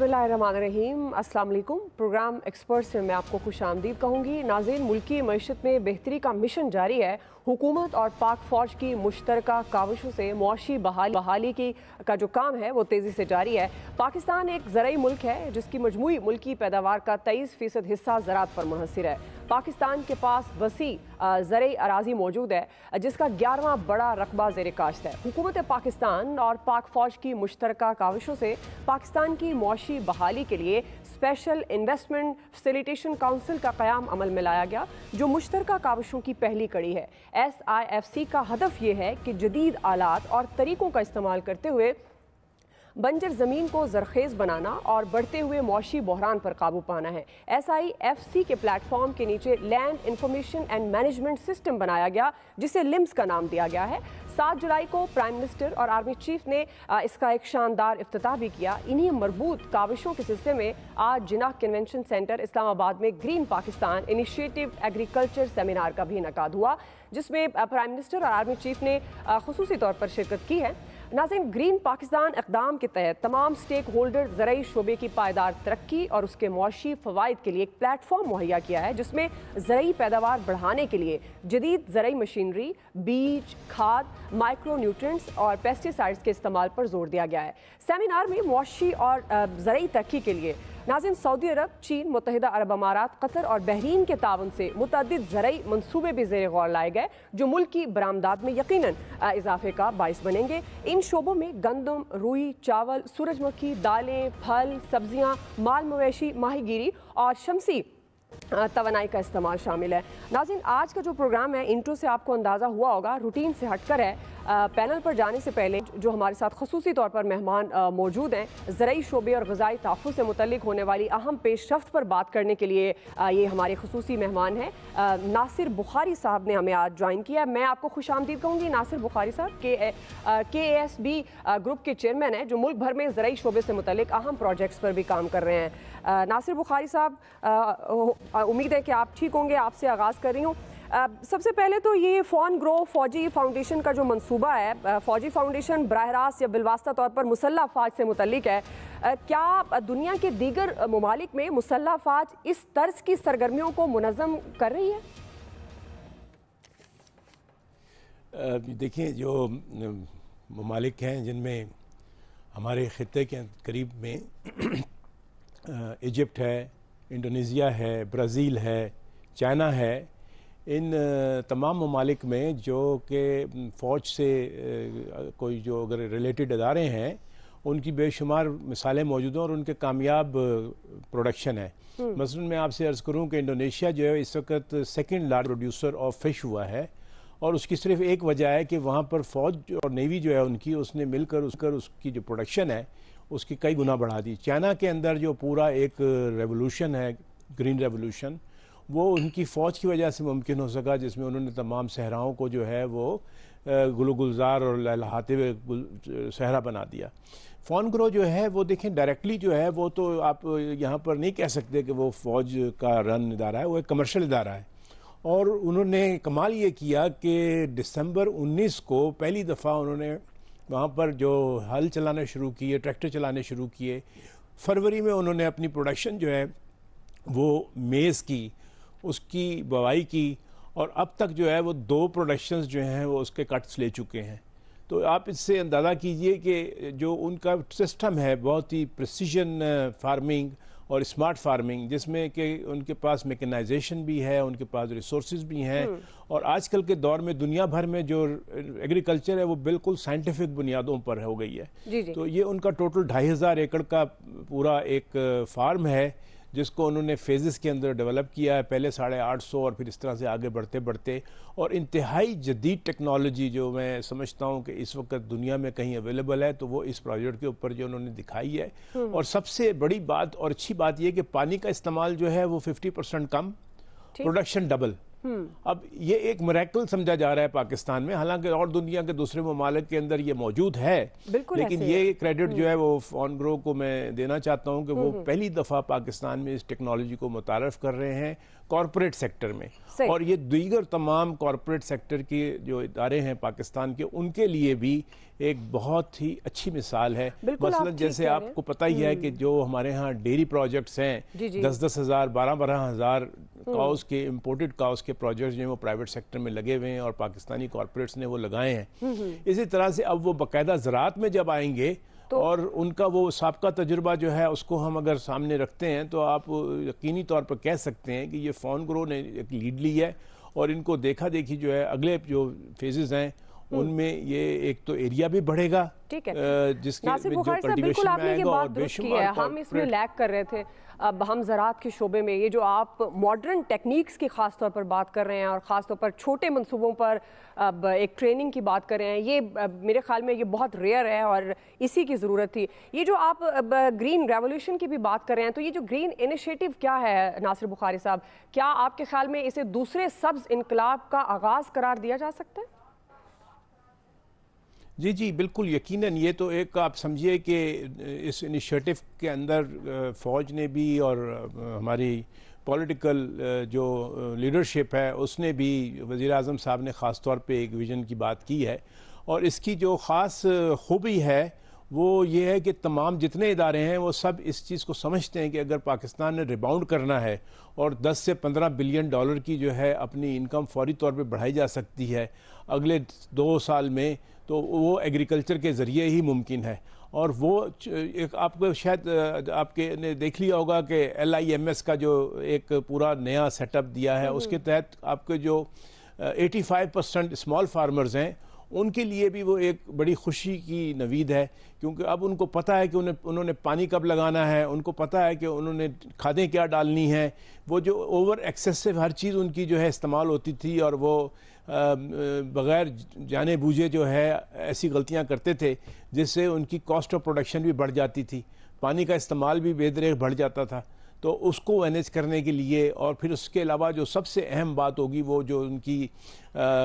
बसमीम अस्सलाम वालेकुम प्रोग्राम एक्सपर्ट से मैं आपको खुश आमदीद कहूँगी नाजिन मुल्की मीशत में बेहतरी का मिशन जारी है हुकूमत और पाक फ़ौज की मुश्तर काविशों से मुशी बहाली बहाली की का जो काम है वो तेज़ी से जारी है पाकिस्तान एक ज़रूरी मुल्क है जिसकी मजमू मुल्की पैदावार का तेईस फ़ीसद हिस्सा ज़रात पर मुनसर है पाकिस्तान के पास वसी ज़र अराजी मौजूद है जिसका ग्यारहवा बड़ा रकबा जेर काश्त है हुकूमत पाकिस्तान और पाक फ़ौज की मुश्तरक काविशों से पाकिस्तान की मुशी बहाली के लिए स्पेशल इन्वेस्टमेंट फैसिलिटेशन काउंसिल का क़्याम अमल में लाया गया जो मुश्तर काविशों की पहली कड़ी है एस आई एफ सी का हदफ यह है कि जदीद आलात और तरीक़ों का इस्तेमाल करते हुए बंजर ज़मीन को जरखेज़ बनाना और बढ़ते हुए मौशी बहरान पर काबू पाना है एस आई एफ सी के प्लेटफॉर्म के नीचे land information and management system बनाया गया जिसे लिम्स का नाम दिया गया है सात जुलाई को प्राइम मिनिस्टर और आर्मी चीफ ने इसका एक शानदार अफ्ताह भी किया इन्हीं मरबूत काविशों के सिलसिले में आज जिना कन्वेंशन सेंटर इस्लामाबाद में green Pakistan initiative agriculture seminar का भी इनका हुआ जिसमें प्राइम मिनिस्टर और आर्मी चीफ ने खसूसी तौर पर शिरकत की है नाजिन ग्रीन पाकिस्तान इकदाम के तहत तमाम स्टेक होल्डर ज़रूरी शोबे की पायदार तरक्की और उसके मुशी फ़वाद के लिए एक प्लेटफॉर्म मुहैया किया है जिसमें ज़रूरी पैदावार बढ़ाने के लिए जदीद ज़रूरी मशीनरी बीज खाद माइक्रो न्यूट्रेंट्स और पेस्टिसाइड्स के इस्तेमाल पर जोर दिया गया है सेमिनार में मुशी और ज़रूरी तरक्की के लिए नाजिन सऊदी अरब चीन मुतहदा अरब अमारात कतर और बहरीन के तान से मुतद ज़रूरी मनसूबे भी जेर गौर लाए गए जो मुल्क की बरामदात में यकीन इजाफे का बायस बनेंगे इन शोबों में गंदम रुई चावल सूरजमुखी दालें फल सब्जियाँ माल मवेशी माहीगीरी और शमसी तोनाई का इस्तेमाल शामिल है नाजिन आज का जो प्रोग्राम है इंट्रो से आपको अंदाज़ा हुआ होगा रूटीन से हटकर है पैनल पर जाने से पहले जो हमारे साथ खसूस तौर पर मेहमान मौजूद हैं ज़रूरी शोबे और गज़ाई तहफ़ से मुतलिक होने वाली अहम पेशरफ पर बात करने के लिए ये हमारे खसूस मेहमान हैं नासिर बुखारी साहब ने हमें आज ज्वाइन किया मैं आपको खुश आमदीद कहूँगी नासिर बुखारी साहब के के एस बी ग्रुप के चेयरमैन हैं जो मुल्क भर में ज़रूरी शोबे से मुतलिक अहम प्रोजेक्ट्स पर भी काम कर रहे हैं नासिर बुखारी साहब उम्मीद है कि आप ठीक होंगे आपसे आगाज़ कर रही हूँ सबसे पहले तो ये फ़ॉन ग्रो फौजी फाउंडेशन का जो मंसूबा है फौजी फाउंडेशन बरह रास्त या बिलवास्ता तौर पर मुसल्ह अफवाज से मुतलिक है क्या दुनिया के दीगर ममालिक में मुसल्ह फाज इस तर्ज की सरगर्मियों को मुनज़म कर रही है देखिए जो ममालिक हैं जिनमें हमारे ख़त्े के करीब में इजिप्ट है इंडोनेशिया है ब्राज़ील है चाइना है इन तमाम ममालिक में जो कि फ़ौज से कोई जो अगर रिलेटेड अदारे हैं उनकी बेशुमार मिसालें मौजूद हैं और उनके कामयाब प्रोडक्शन है हम्म। मसलन मैं आपसे अर्ज़ करूं कि इंडोनेशिया जो है इस वक्त second large producer of fish हुआ है और उसकी सिर्फ एक वजह है कि वहाँ पर फ़ौज और नेवी जो है उनकी उसने मिलकर उसकर उसकी जो प्रोडक्शन है उसकी कई गुना बढ़ा दी चाइना के अंदर जो पूरा एक रेवोल्यूशन है ग्रीन रेवोल्यूशन वो उनकी फ़ौज की वजह से मुमकिन हो सका जिसमें उन्होंने तमाम सहराओं को जो है वो गुल गुलजार और लहलाते हुए सहरा बना दिया फोन ग्रो जो है वो देखें डायरेक्टली जो है वो तो आप यहाँ पर नहीं कह सकते कि वो फ़ौज का रन इदारा है वो एक कमर्शल इदारा है और उन्होंने कमाल ये किया कि दिसंबर 19 को पहली दफ़ा उन्होंने वहाँ पर जो हल चलाना शुरू किए ट्रैक्टर चलाने शुरू किए फरवरी में उन्होंने अपनी प्रोडक्शन जो है वो मेज़ की उसकी बवाई की और अब तक जो है वो दो प्रोडक्शंस जो हैं वो उसके कट्स ले चुके हैं तो आप इससे अंदाज़ा कीजिए कि जो उनका सिस्टम है बहुत ही प्रसीजन फार्मिंग uh, और स्मार्ट फार्मिंग जिसमें कि उनके पास मेकनाइजेशन भी है उनके पास रिसोर्स भी हैं हम्म। और आजकल के दौर में दुनिया भर में जो एग्रीकल्चर है वो बिल्कुल साइंटिफिक बुनियादों पर हो गई है जी जी। तो ये उनका टोटल ढाई हज़ार एकड़ का पूरा एक फार्म uh, है जिसको उन्होंने फेजेस के अंदर डेवलप किया है पहले साढ़े आठ सौ और फिर इस तरह से आगे बढ़ते बढ़ते और इंतहाई जदीद टेक्नोलॉजी जो मैं समझता हूँ कि इस वक्त दुनिया में कहीं अवेलेबल है तो वो इस प्रोजेक्ट के ऊपर जो उन्होंने दिखाई है हम्म। और सबसे बड़ी बात और अच्छी बात यह कि पानी का इस्तेमाल जो है वो फिफ्टी परसेंट कम प्रोडक्शन डबल हम्म। अब ये एक मरैकल समझा जा रहा है पाकिस्तान में हालांकि और दुनिया के दूसरे ममालिक के अंदर ये मौजूद है लेकिन ये क्रेडिट जो है हम्म। वो ऑन ग्रो को मैं देना चाहता हूँ कि वो हम्म, पहली दफ़ा पाकिस्तान में इस टेक्नोलॉजी को मुतारफ़ कर रहे हैं कॉरपोरेट सेक्टर में और ये दीगर तमाम कॉरपोरेट सेक्टर के जो इदारे हैं पाकिस्तान के उनके लिए भी एक बहुत ही अच्छी मिसाल है मसलन जैसे आपको पता ही है कि हम्म। जो हमारे यहाँ डेयरी प्रोजेक्ट्स हैं दस दस हज़ार बारह बारह हज़ार हम्म। काउस के इम्पोर्टेड काउस के प्रोजेक्ट्स जो हैं वो प्राइवेट सेक्टर में लगे हुए हैं और पाकिस्तानी कॉरपोरेट्स ने वो लगाए हैं हम्म, इसी तरह से अब वो बाकायदा ज़रात में जब आएंगे तो और उनका वो सबका तजुर्बा जो है उसको हम अगर सामने रखते हैं तो आप यकीनी तौर पर कह सकते हैं कि ये फ़ोन ग्रो ने एक लीड ली है और इनको देखा देखी जो है अगले जो फेजेज़ हैं हम्म। उनमें ये एक तो एरिया भी बढ़ेगा ठीक है जिसके में साहब बिल्कुल आपने ये बात दुरुस्त की है हम इसमें लैग कर रहे थे अब हम ज़रात के शोबे में ये जो आप मॉडर्न टेक्निक्स की ख़ास तौर पर बात कर रहे हैं और ख़ास तौर पर छोटे मंसूबों पर अब एक ट्रेनिंग की बात कर रहे हैं ये मेरे ख्याल में ये बहुत रेयर है और इसी की ज़रूरत थी ये जो आप ग्रीन रेवोल्यूशन की भी बात कर रहे हैं तो ये जो ग्रीन इनिशिएटिव क्या है नासिर बुखारी साहब क्या आपके ख्याल में इसे दूसरे सब्ज़ इनकलाब का आगाज़ करार दिया जा सकता है जी जी बिल्कुल यकीनन ये तो एक आप समझिए कि इस इनिशिएटिव के अंदर फ़ौज ने भी और हमारी पॉलिटिकल जो लीडरशिप है उसने भी वज़ी अजम साहब ने ख़ास तौर पे एक विज़न की बात की है और इसकी जो ख़ास खूबी है वो ये है कि तमाम जितने इदारे हैं वो सब इस चीज़ को समझते हैं कि अगर पाकिस्तान ने रिबाउंड करना है और 10 से 15 बिलियन डॉलर की जो है अपनी इनकम फौरी तौर पे बढ़ाई जा सकती है अगले दो साल में तो वो एग्रीकल्चर के ज़रिए ही मुमकिन है और वो एक आपको शायद आपके ने देख लिया होगा कि एल का जो एक पूरा नया सेटअप दिया है हम्म। उसके तहत आपके जो 85 परसेंट स्मॉल फार्मर्स हैं उनके लिए भी वो एक बड़ी खुशी की नवीद है क्योंकि अब उनको पता है कि उन्हें उन्होंने पानी कब लगाना है उनको पता है कि उन्होंने खादें क्या डालनी हैं वो जो ओवर एक्सेसिव हर चीज़ उनकी जो है इस्तेमाल होती थी और वो बग़ैर जाने बूझे जो है ऐसी गलतियाँ करते थे जिससे उनकी कॉस्ट ऑफ प्रोडक्शन भी बढ़ जाती थी पानी का इस्तेमाल भी बेदरेख बढ़ जाता था तो उसको मैनेज करने के लिए और फिर उसके अलावा जो सबसे अहम बात होगी वो जो उनकी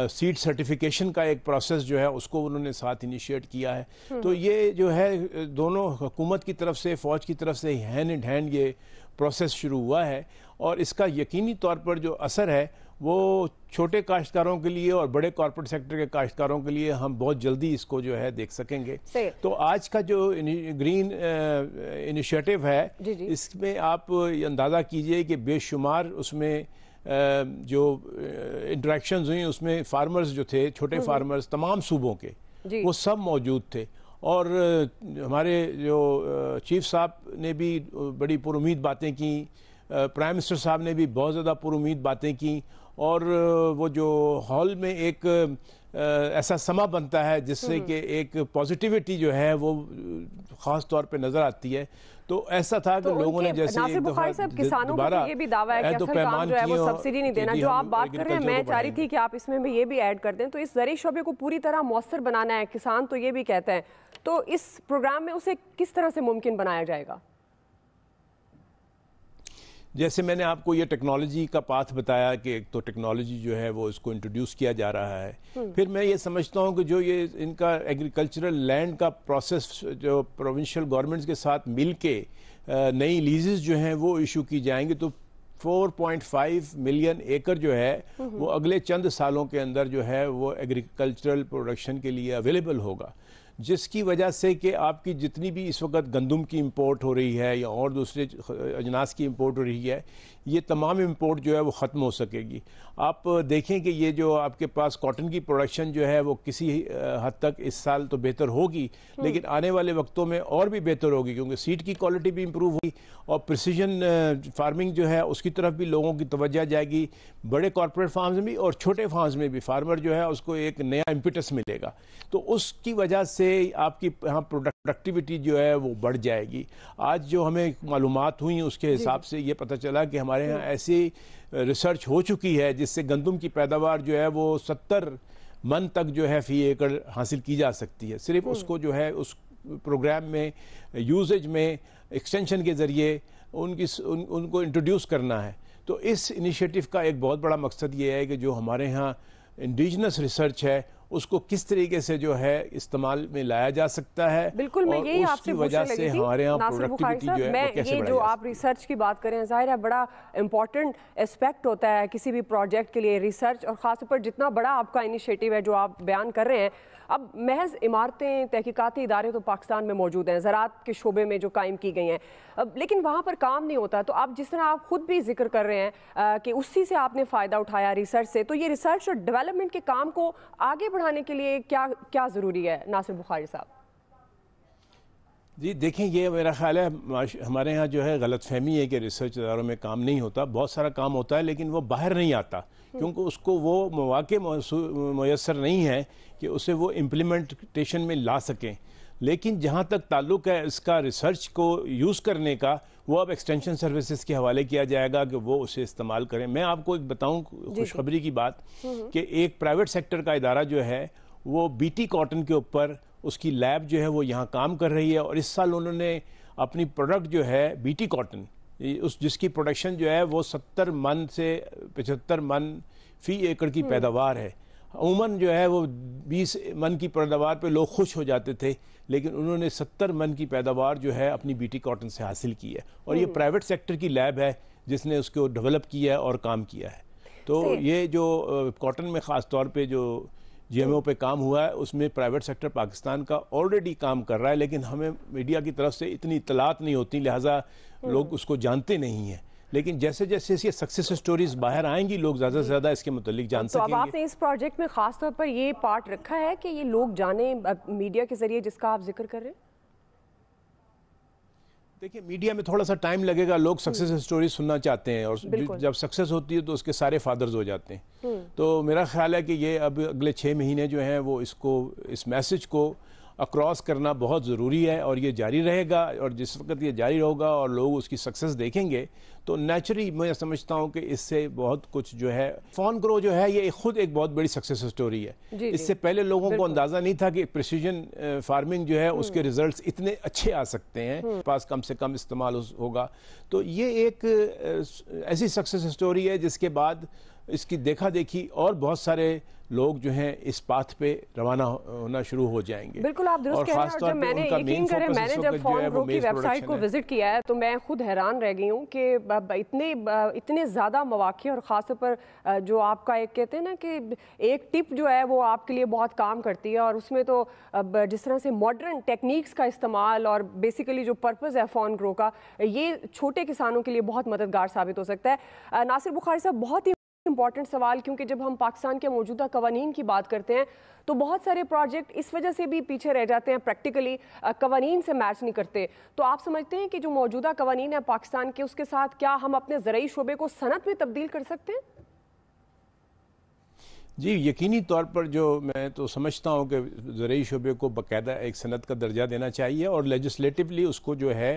सीट सर्टिफिकेशन का एक प्रोसेस जो है उसको उन्होंने साथ इनिशिएट किया है हम्म। तो ये जो है दोनों हुकूमत की तरफ से फ़ौज की तरफ से हैंड इन हैंड ये प्रोसेस शुरू हुआ है और इसका यकीनी तौर पर जो असर है वो छोटे काश्तकारों के लिए और बड़े कॉरपोरेट सेक्टर के काश्तकारों के लिए हम बहुत जल्दी इसको जो है देख सकेंगे तो आज का जो ग्रीन इनिशिएटिव है इसमें आप अंदाज़ा कीजिए कि बेशुमार उसमें जो इंट्रैक्शन हुई उसमें फार्मर्स जो थे छोटे फार्मर्स हम्म। तमाम सूबों के वो सब मौजूद थे और हमारे जो चीफ साहब ने भी बड़ी पुरुद बातें की प्राइम मिनिस्टर साहब ने भी बहुत ज़्यादा पुरुद बातें की और वो जो हॉल में एक ऐसा समा बनता है जिससे हम्म। कि एक पॉजिटिविटी जो है वो खास तौर पे नजर आती है तो ऐसा था तो लोगों ने जैसे बुखारी साहब किसानों को तो ये भी दावा है कि तो काम जो है वो सब्सिडी नहीं देना जो आप बात कर रहे हैं मैं चाह रही थी कि आप इसमें भी ये भी ऐड कर दें तो इस जरिए शोबे को पूरी तरह मौसर बनाना है किसान तो ये भी कहते हैं तो इस प्रोग्राम में उसे किस तरह से मुमकिन बनाया जाएगा जैसे मैंने आपको ये टेक्नोलॉजी का पाथ बताया कि एक तो टेक्नोलॉजी जो है वो इसको इंट्रोड्यूस किया जा रहा है हम्म। फिर मैं ये समझता हूँ कि जो ये इनका एग्रीकल्चरल लैंड का प्रोसेस जो प्रोविंशियल गवर्नमेंट्स के साथ मिल के नई लीजेज जो हैं वो इशू की जाएंगी तो 4.5 मिलियन एकड़ जो है हम्म। वो अगले चंद सालों के अंदर जो है वो एग्रीकल्चरल प्रोडक्शन के लिए अवेलेबल होगा जिसकी वजह से कि आपकी जितनी भी इस वक्त गंदम की इम्पोर्ट हो रही है या और दूसरे अजनास की इम्पोर्ट हो रही है ये तमाम इम्पोर्ट जो है वो ख़त्म हो सकेगी आप देखें कि ये जो आपके पास कॉटन की प्रोडक्शन जो है वो किसी हद तक इस साल तो बेहतर होगी हम्म। लेकिन आने वाले वक्तों में और भी बेहतर होगी क्योंकि सीट की क्वालिटी भी इम्प्रूव होगी और प्रिसीजन फार्मिंग जो है उसकी तरफ भी लोगों की तोज्जा जाएगी बड़े कॉरपोरेट फार्म में भी और छोटे फार्म में भी फार्मर जो है उसको एक नया इम्पिटस मिलेगा तो उसकी वजह से आपकी यहाँ प्रोडक्टिविटी जो है वो बढ़ जाएगी आज जो हमें मालूम हुई उसके हिसाब से ये पता चला कि हमारे यहाँ ऐसी रिसर्च हो चुकी है जिससे गंदम की पैदावार जो है वो सत्तर मन तक जो है फी एकड़ हासिल की जा सकती है सिर्फ उसको जो है उस प्रोग्राम में यूजेज में एक्सटेंशन के ज़रिए उनकी उन, उनको इंट्रोड्यूस करना है तो इस इनिशिएटिव का एक बहुत बड़ा मकसद ये है कि जो हमारे यहाँ इंडिजनस रिसर्च है उसको किस तरीके से जो है इस्तेमाल में लाया जा सकता है बिल्कुल मैं यही आपसे वजह से हमारे यहाँ प्रोडक्टिविटी जो है मैं ये जो आप रिसर्च की बात करें जाहिर है बड़ा इंपॉर्टेंट एस्पेक्ट होता है किसी भी प्रोजेक्ट के लिए रिसर्च और ख़ासतौर पर जितना बड़ा आपका इनिशिएटिव है जो आप बयान कर रहे हैं अब महज इमारतें तहकीकती इदारे तो पाकिस्तान में मौजूद हैं ज़रात के शोबे में जो कायम की गई हैं अब लेकिन वहाँ पर काम नहीं होता तो आप जिस तरह आप ख़ुद भी जिक्र कर रहे हैं कि उसी से आपने फ़ायदा उठाया रिसर्च से तो ये रिसर्च और डेवलपमेंट के काम को आगे बढ़ाने के लिए क्या क्या ज़रूरी है नासिर बुखारी साहब जी देखें ये मेरा ख्याल है हमारे यहाँ जो है गलत फहमी है कि रिसर्च इदारों में काम नहीं होता बहुत सारा काम होता है लेकिन वो बाहर नहीं आता हम्म। क्योंकि उसको वो मौाक़ मैसर नहीं है कि उसे वो इम्प्लीमेंटेशन में ला सकें लेकिन जहाँ तक ताल्लुक है इसका रिसर्च को यूज़ करने का वो अब एक्सटेंशन सर्विसेज के हवाले किया जाएगा कि वो उसे इस्तेमाल करें मैं आपको एक बताऊँ खुशखबरी की बात हम्म। कि एक प्राइवेट सेक्टर का इदारा जो है वो बी टी कॉटन के ऊपर उसकी लैब जो है वो यहाँ काम कर रही है और इस साल उन्होंने अपनी प्रोडक्ट जो है बीटी कॉटन उस जिसकी प्रोडक्शन जो है वो सत्तर मन से पचहत्तर मन फी एकड़ की हम्म। पैदावार है अमूमन जो है वो बीस मन की पैदावार पे लोग खुश हो जाते थे लेकिन उन्होंने सत्तर मन की पैदावार जो है अपनी बीटी कॉटन से हासिल की है और ये प्राइवेट हम्म। सेक्टर की लैब है जिसने उसको डेवलप किया है और काम किया है तो ये जो कॉटन में ख़ास तौर पे जो जीएमओ पे काम हुआ है उसमें प्राइवेट सेक्टर पाकिस्तान का ऑलरेडी काम कर रहा है लेकिन हमें मीडिया की तरफ से इतनी इतलात नहीं होती लिहाजा हम्म। लोग उसको जानते नहीं हैं लेकिन जैसे जैसे ये सक्सेस स्टोरीज बाहर आएंगी लोग ज़्यादा से ज़्यादा इसके मतलब जान तो अब आपने इस प्रोजेक्ट में खासतौर पर ये पार्ट रखा है कि ये लोग जाने मीडिया के जरिए जिसका आप जिक्र कर रहे हैं देखिए मीडिया में थोड़ा सा टाइम लगेगा लोग सक्सेस हम्म। स्टोरी सुनना चाहते हैं और जब सक्सेस होती है तो उसके सारे फादर्स हो जाते हैं हम्म। तो मेरा ख्याल है कि ये अब अगले छः महीने जो हैं वो इसको इस मैसेज को अक्रॉस करना बहुत ज़रूरी है और ये जारी रहेगा और जिस वक्त ये जारी होगा और लोग उसकी सक्सेस देखेंगे तो नेचुरली मैं समझता हूँ कि इससे बहुत कुछ जो है फ़ोन ग्रो जो है ये खुद एक बहुत बड़ी सक्सेस स्टोरी है इससे पहले लोगों को अंदाज़ा नहीं था कि प्रिसीजन फार्मिंग जो है उसके रिजल्ट हम्म। इतने अच्छे आ सकते हैं हम्म। पास कम से कम इस्तेमाल होगा तो ये एक ऐसी सक्सेस स्टोरी है जिसके बाद इसकी देखा देखी और बहुत सारे लोग जो हैं इस पाथ पे रवाना होना शुरू हो जाएंगे बिल्कुल आप दुरुस्त कह रहे हैं और जब मैंने यकीन करें मैंने जब फॉर्म ग्रो की वेबसाइट को विजिट किया है तो मैं खुद हैरान रह गई हूँ कि इतने इतने ज़्यादा मौाक़े और ख़ास पर जो आपका एक कहते हैं ना कि एक टिप जो है वो आपके लिए बहुत काम करती है और उसमें तो जिस तरह से मॉडर्न टेक्निक्स का इस्तेमाल और बेसिकली जो पर्पज़ है फॉर्म ग्रो का ये छोटे किसानों के लिए बहुत मददगार साबित हो सकता है नासिर बुखारी साहब बहुत ही इम्पॉर्टेंट सवाल क्योंकि जब हम पाकिस्तान के मौजूदा कवानीन की बात करते हैं तो बहुत सारे प्रोजेक्ट इस वजह से भी पीछे रह जाते हैं प्रैक्टिकली कवानीन से मैच नहीं करते तो आप समझते हैं कि जो मौजूदा कवानीन है पाकिस्तान के उसके साथ क्या हम अपने जरिए शोबे को सनत में तब्दील कर सकते हैं जी यकीनी तौर पर जो मैं तो समझता हूँ कि ज़रूरी शोबे को बाकायदा एक सनत का दर्जा देना चाहिए और लेजिस्टिवली उसको जो है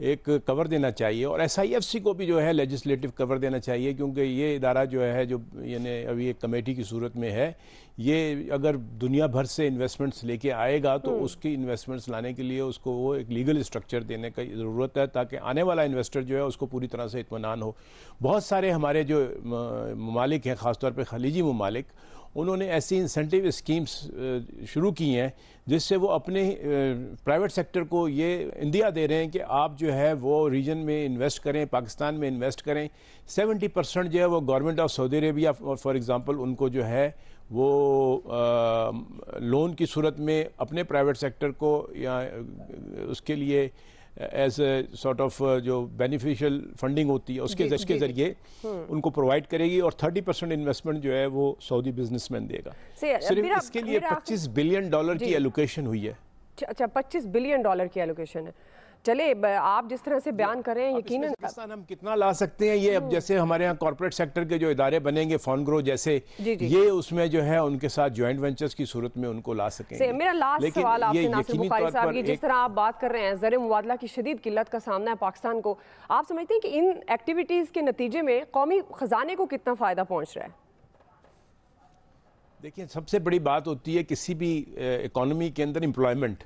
एक कवर देना चाहिए और एसआईएफसी को भी जो है लेजिस्लेटिव कवर देना चाहिए क्योंकि ये इदारा जो है जो यानी अभी एक कमेटी की सूरत में है ये अगर दुनिया भर से इन्वेस्टमेंट्स लेके आएगा तो हम्म। उसकी इन्वेस्टमेंट्स लाने के लिए उसको वो एक लीगल स्ट्रक्चर देने की ज़रूरत है ताकि आने वाला इन्वेस्टर जो है उसको पूरी तरह से इतमान हो बहुत सारे हमारे जो ममालिक हैं ख़ासतौर पर खलीजी ममालिक उन्होंने ऐसी इंसेंटिव स्कीम्स शुरू की हैं जिससे वो अपने प्राइवेट सेक्टर को ये इंदिया दे रहे हैं कि आप जो है वो रीजन में इन्वेस्ट करें पाकिस्तान में इन्वेस्ट करें सेवेंटी परसेंट जो है वो government of Saudi Arabia for example उनको जो है वो लोन की सूरत में अपने प्राइवेट सेक्टर को या उसके लिए एज ए सॉर्ट ऑफ जो बेनिफिशियल फंडिंग होती है उसके इसके जरिए हम्म। उनको प्रोवाइड करेगी और 30 परसेंट इन्वेस्टमेंट जो है वो सऊदी बिजनेसमैन देगा uh, सिर्फ इसके लिए 25 बिलियन डॉलर की एलोकेशन हुई है अच्छा 25 बिलियन डॉलर की एलोकेशन है चले आप जिस तरह से बयान कर रहे हैं यकीन हम कितना ला सकते हैं ये अब हम्म। जैसे हमारे यहाँ कॉरपोरेट सेक्टर के जो इदारे बनेंगे फोन ग्रो जैसे जी जी ये उसमें जो है उनके साथ ज्वाइंट वेंचर्स की सूरत में उनको ला सकें मेरा लास्ट सवाल आपसे जिस तरह आप बात कर रहे हैं जर मुबादला की शदीद किल्लत का सामना है पाकिस्तान को आप समझते हैं कि इन एक्टिविटीज़ के नतीजे में कौमी ख़जाने को कितना फ़ायदा पहुँच रहा है देखिए सबसे बड़ी बात होती है किसी भी इकोनॉमी के अंदर एम्प्लॉयमेंट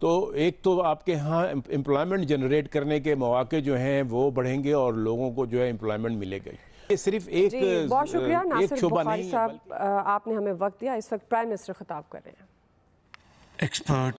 तो एक तो आपके यहाँ एम्प्लॉयमेंट जनरेट करने के मौके जो हैं वो बढ़ेंगे और लोगों को जो है एम्प्लॉयमेंट मिलेगा ये सिर्फ एक बहुत शुक्रिया नासिर साहब आपने हमें वक्त दिया इस वक्त प्राइम मिनिस्टर खिताब कर रहे हैं एक्सपर्ट